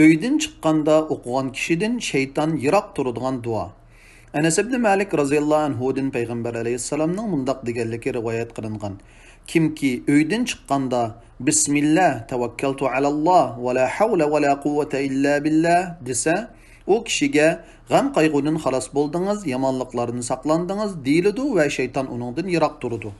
Өйден чыкканда оқыған кишиден шейтан йырақ тұрыдыған дуа. Әнәс ибн Мәлик разияллаһу анһудин пайғамбар алейхиссаламның мындақ дегенлеге риваят қылынған. Кимки өйден чыкканда бисмилла таваккалту алаллах ва ла хавла ва ла куввата илля биллах десе, о кишиге «Ғам кайгудан халас болдыңыз, яманлыклардан сақландыңыз» дейилди ва шейтан уныңдан йырақ турды.